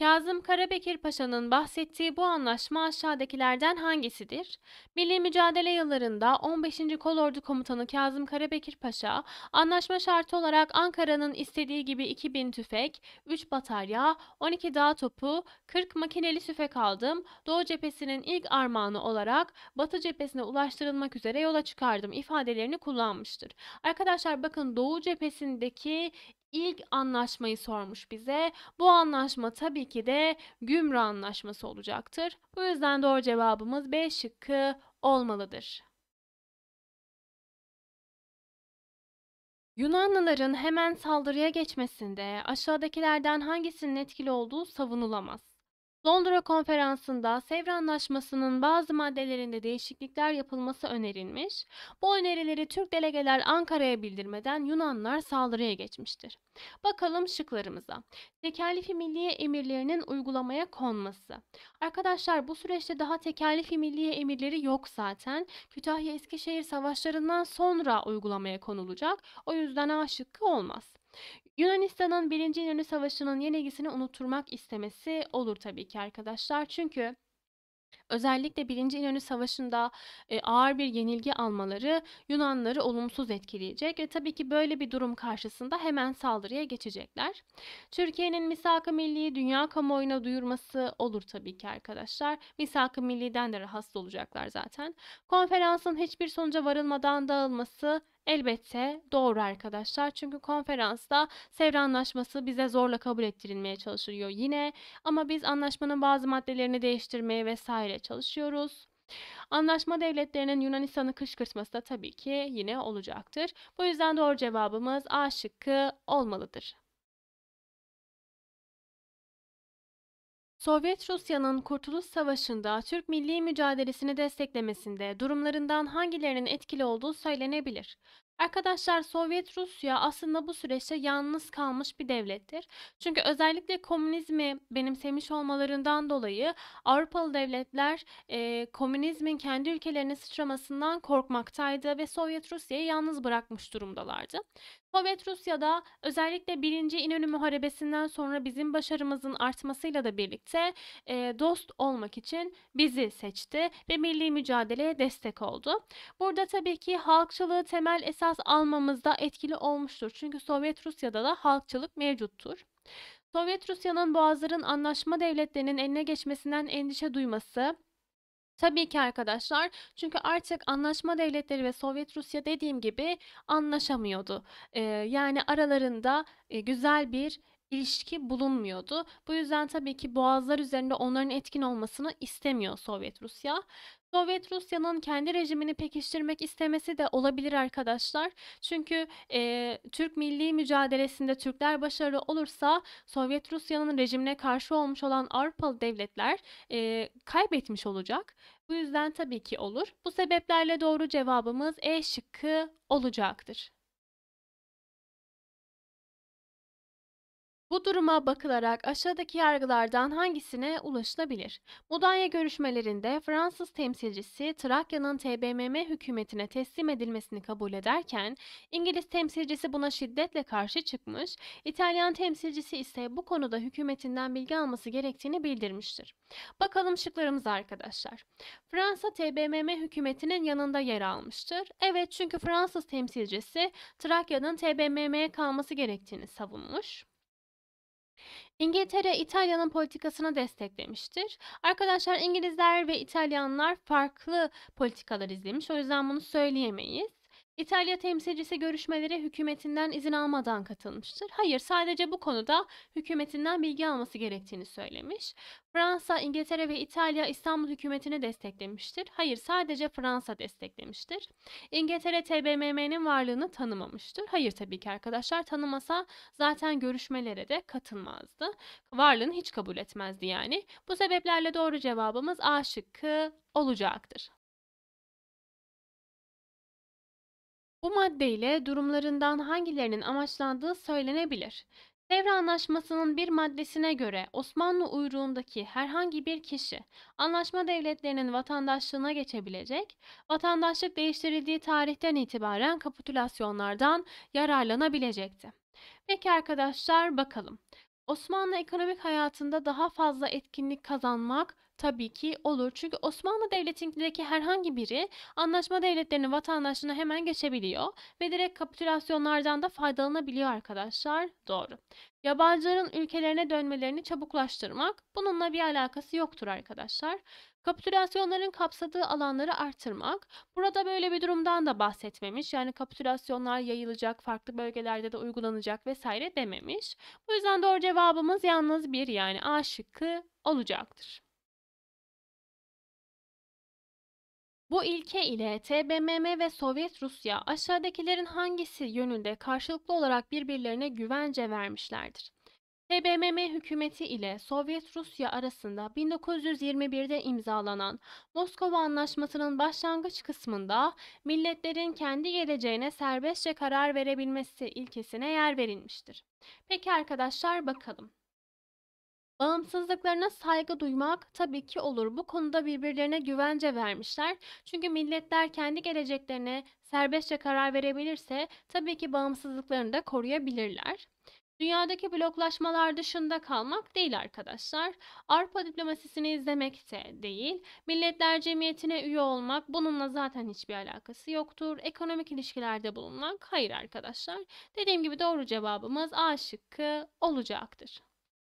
Kazım Karabekir Paşa'nın bahsettiği bu anlaşma aşağıdakilerden hangisidir? Milli mücadele yıllarında 15. Kolordu Komutanı Kazım Karabekir Paşa, anlaşma şartı olarak Ankara'nın istediği gibi 2000 tüfek, 3 batarya, 12 dağ topu, 40 makineli tüfek aldım, Doğu cephesinin ilk armağanı olarak Batı cephesine ulaştırılmak üzere yola çıkardım ifadelerini kullanmıştır. Arkadaşlar bakın Doğu cephesindeki ilk anlaşmayı sormuş bize. Bu anlaşma tabii ki de Gümrü Anlaşması olacaktır. Bu yüzden doğru cevabımız B şıkkı olmalıdır. Yunanlıların hemen saldırıya geçmesinde aşağıdakilerden hangisinin etkili olduğu savunulamaz. Londra Konferansı'nda Sevr Anlaşması'nın bazı maddelerinde değişiklikler yapılması önerilmiş. Bu önerileri Türk delegeler Ankara'ya bildirmeden Yunanlar saldırıya geçmiştir. Bakalım şıklarımıza. Tekelifi Milliye emirlerinin uygulamaya konması. Arkadaşlar bu süreçte daha Tekelifi Milliye emirleri yok zaten. Kütahya Eskişehir savaşlarından sonra uygulamaya konulacak. O yüzden A şıkkı olmaz. Yunanistan'ın 1. İnönü Savaşı'nın yenilgisini unutturmak istemesi olur tabii ki arkadaşlar. Çünkü Özellikle 1. İnönü Savaşı'nda e, ağır bir yenilgi almaları Yunanları olumsuz etkileyecek ve tabii ki böyle bir durum karşısında hemen saldırıya geçecekler. Türkiye'nin misak-ı milliyi dünya kamuoyuna duyurması olur tabii ki arkadaşlar. Misak-ı milliden de rahatsız olacaklar zaten. Konferansın hiçbir sonuca varılmadan dağılması Elbette doğru arkadaşlar. Çünkü konferansta Sevr Anlaşması bize zorla kabul ettirilmeye çalışılıyor yine. Ama biz anlaşmanın bazı maddelerini değiştirmeye vesaire çalışıyoruz. Anlaşma devletlerinin Yunanistan'ı kışkırtması da tabii ki yine olacaktır. Bu yüzden doğru cevabımız A şıkkı olmalıdır. Sovyet Rusya'nın Kurtuluş Savaşı'nda Türk milli mücadelesini desteklemesinde durumlarından hangilerinin etkili olduğu söylenebilir? Arkadaşlar Sovyet Rusya aslında bu süreçte yalnız kalmış bir devlettir. Çünkü özellikle komünizmi benimsemiş olmalarından dolayı Avrupalı devletler e, komünizmin kendi ülkelerine sıçramasından korkmaktaydı ve Sovyet Rusya'yı yalnız bırakmış durumdalardı. Sovyet Rusya'da özellikle 1. İnönü Muharebesi'nden sonra bizim başarımızın artmasıyla da birlikte e, dost olmak için bizi seçti ve milli mücadeleye destek oldu. Burada tabii ki halkçılığı temel esas biraz almamızda etkili olmuştur. Çünkü Sovyet Rusya'da da halkçılık mevcuttur. Sovyet Rusya'nın Boğazların anlaşma devletlerinin eline geçmesinden endişe duyması Tabii ki arkadaşlar çünkü artık anlaşma devletleri ve Sovyet Rusya dediğim gibi anlaşamıyordu. Ee, yani aralarında e, güzel bir ilişki bulunmuyordu. Bu yüzden tabii ki boğazlar üzerinde onların etkin olmasını istemiyor Sovyet Rusya. Sovyet Rusya'nın kendi rejimini pekiştirmek istemesi de olabilir arkadaşlar. Çünkü e, Türk milli mücadelesinde Türkler başarılı olursa Sovyet Rusya'nın rejimine karşı olmuş olan Avrupalı devletler e, kaybetmiş olacak. Bu yüzden tabii ki olur. Bu sebeplerle doğru cevabımız E şıkkı olacaktır. Bu duruma bakılarak aşağıdaki yargılardan hangisine ulaşılabilir? Mudanya görüşmelerinde Fransız temsilcisi Trakya'nın TBMM hükümetine teslim edilmesini kabul ederken İngiliz temsilcisi buna şiddetle karşı çıkmış, İtalyan temsilcisi ise bu konuda hükümetinden bilgi alması gerektiğini bildirmiştir. Bakalım şıklarımız arkadaşlar. Fransa TBMM hükümetinin yanında yer almıştır. Evet çünkü Fransız temsilcisi Trakya'nın TBMM'ye kalması gerektiğini savunmuş. İngiltere İtalya'nın politikasını desteklemiştir. Arkadaşlar İngilizler ve İtalyanlar farklı politikalar izlemiş. O yüzden bunu söyleyemeyiz. İtalya temsilcisi görüşmelere hükümetinden izin almadan katılmıştır. Hayır, sadece bu konuda hükümetinden bilgi alması gerektiğini söylemiş. Fransa, İngiltere ve İtalya İstanbul hükümetini desteklemiştir. Hayır, sadece Fransa desteklemiştir. İngiltere TBMM'nin varlığını tanımamıştır. Hayır tabii ki arkadaşlar tanımasa zaten görüşmelere de katılmazdı. Varlığını hiç kabul etmezdi yani. Bu sebeplerle doğru cevabımız A şıkkı olacaktır. Bu maddeyle durumlarından hangilerinin amaçlandığı söylenebilir. Sevr Anlaşması'nın bir maddesine göre Osmanlı uyruğundaki herhangi bir kişi anlaşma devletlerinin vatandaşlığına geçebilecek, vatandaşlık değiştirildiği tarihten itibaren kapitülasyonlardan yararlanabilecekti. Peki arkadaşlar bakalım. Osmanlı ekonomik hayatında daha fazla etkinlik kazanmak Tabii ki olur. Çünkü Osmanlı Devleti'ndeki herhangi biri anlaşma devletlerinin vatandaşlığına hemen geçebiliyor ve direkt kapitülasyonlardan da faydalanabiliyor arkadaşlar. Doğru. Yabancıların ülkelerine dönmelerini çabuklaştırmak bununla bir alakası yoktur arkadaşlar. Kapitülasyonların kapsadığı alanları artırmak. Burada böyle bir durumdan da bahsetmemiş. Yani kapitülasyonlar yayılacak, farklı bölgelerde de uygulanacak vesaire dememiş. Bu yüzden doğru cevabımız yalnız bir yani A şıkkı olacaktır. Bu ilke ile TBMM ve Sovyet Rusya aşağıdakilerin hangisi yönünde karşılıklı olarak birbirlerine güvence vermişlerdir? TBMM hükümeti ile Sovyet Rusya arasında 1921'de imzalanan Moskova Anlaşması'nın başlangıç kısmında milletlerin kendi geleceğine serbestçe karar verebilmesi ilkesine yer verilmiştir. Peki arkadaşlar bakalım. Bağımsızlıklarına saygı duymak tabii ki olur. Bu konuda birbirlerine güvence vermişler. Çünkü milletler kendi geleceklerine serbestçe karar verebilirse tabii ki bağımsızlıklarını da koruyabilirler. Dünyadaki bloklaşmalar dışında kalmak değil arkadaşlar. Avrupa diplomasisini izlemek de değil. Milletler Cemiyeti'ne üye olmak bununla zaten hiçbir alakası yoktur. Ekonomik ilişkilerde bulunmak hayır arkadaşlar. Dediğim gibi doğru cevabımız A şıkkı olacaktır.